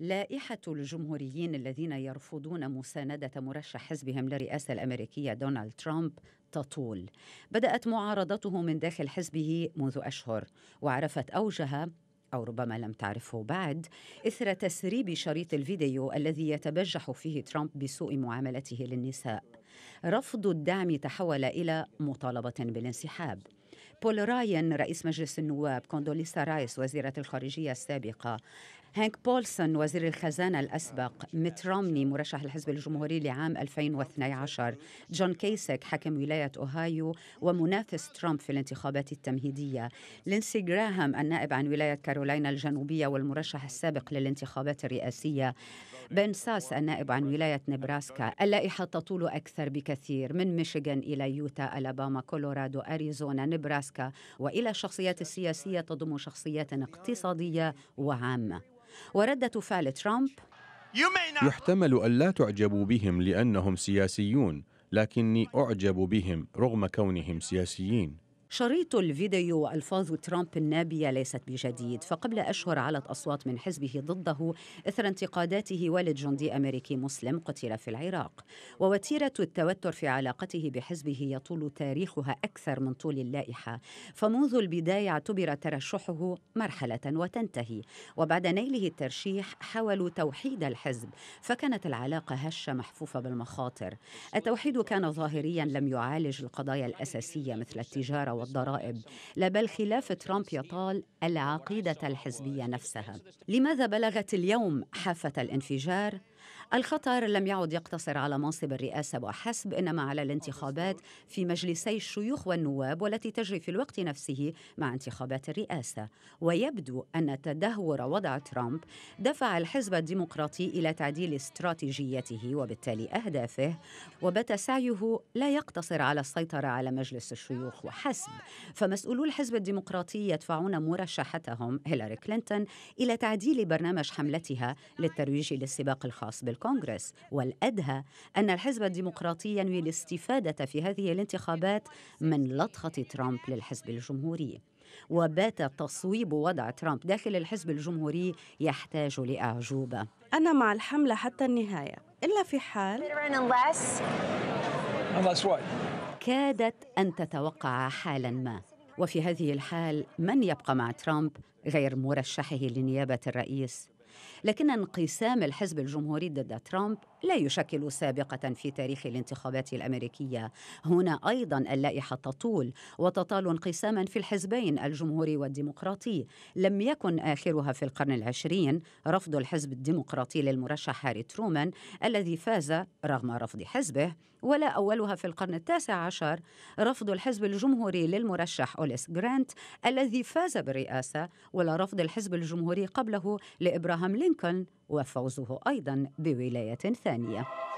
لائحة الجمهوريين الذين يرفضون مساندة مرشح حزبهم للرئاسة الأمريكية دونالد ترامب تطول بدأت معارضته من داخل حزبه منذ أشهر وعرفت أوجها أو ربما لم تعرفه بعد إثر تسريب شريط الفيديو الذي يتبجح فيه ترامب بسوء معاملته للنساء رفض الدعم تحول إلى مطالبة بالانسحاب بول راين رئيس مجلس النواب كوندوليسا رايس وزيرة الخارجية السابقة هانك بولسون وزير الخزانة الأسبق ميت رومني مرشح الحزب الجمهوري لعام 2012 جون كيسك حاكم ولاية أوهايو ومنافس ترامب في الانتخابات التمهيدية لينسي جراهام النائب عن ولاية كارولاينا الجنوبية والمرشح السابق للانتخابات الرئاسية بن ساس النائب عن ولاية نبراسكا اللائحة تطول أكثر بكثير من ميشيغان إلى يوتا ألاباما كولورادو أريزونا نبراسكا وإلى الشخصيات السياسية تضم شخصيات اقتصادية وعامة وردة فعل ترامب يحتمل ألا تعجبوا بهم لأنهم سياسيون لكني أعجب بهم رغم كونهم سياسيين شريط الفيديو وألفاظ ترامب النابية ليست بجديد فقبل أشهر علت أصوات من حزبه ضده إثر انتقاداته والد جندي أمريكي مسلم قتل في العراق ووتيرة التوتر في علاقته بحزبه يطول تاريخها أكثر من طول اللائحة فمنذ البداية اعتبر ترشحه مرحلة وتنتهي وبعد نيله الترشيح حاولوا توحيد الحزب فكانت العلاقة هشة محفوفة بالمخاطر التوحيد كان ظاهريا لم يعالج القضايا الأساسية مثل التجارة والضرائب لا بل خلاف ترامب يطال العقيدة الحزبية نفسها لماذا بلغت اليوم حافة الانفجار؟ الخطر لم يعد يقتصر على منصب الرئاسة وحسب إنما على الانتخابات في مجلسي الشيوخ والنواب والتي تجري في الوقت نفسه مع انتخابات الرئاسة ويبدو أن تدهور وضع ترامب دفع الحزب الديمقراطي إلى تعديل استراتيجيته وبالتالي أهدافه وبات سعيه لا يقتصر على السيطرة على مجلس الشيوخ وحسب فمسؤولو الحزب الديمقراطي يدفعون مرشحتهم هيلاري كلينتون إلى تعديل برنامج حملتها للترويج للسباق الخاص الخاص بالكونغرس والأدهى أن الحزب الديمقراطي ينوي الاستفادة في هذه الانتخابات من لطخة ترامب للحزب الجمهوري وبات تصويب وضع ترامب داخل الحزب الجمهوري يحتاج لأعجوبة أنا مع الحملة حتى النهاية إلا في حال كادت أن تتوقع حالا ما وفي هذه الحال من يبقى مع ترامب غير مرشحه لنيابة الرئيس لكن انقسام الحزب الجمهوري ضد ترامب لا يشكل سابقة في تاريخ الانتخابات الأمريكية هنا أيضا اللائحة تطول وتطال انقساما في الحزبين الجمهوري والديمقراطي لم يكن آخرها في القرن العشرين رفض الحزب الديمقراطي للمرشح هاري ترومان الذي فاز رغم رفض حزبه ولا أولها في القرن التاسع عشر رفض الحزب الجمهوري للمرشح أوليس جرانت الذي فاز بالرئاسة ولا رفض الحزب الجمهوري قبله لإبراهام ابراهام لينكولن وفوزه ايضا بولايه ثانيه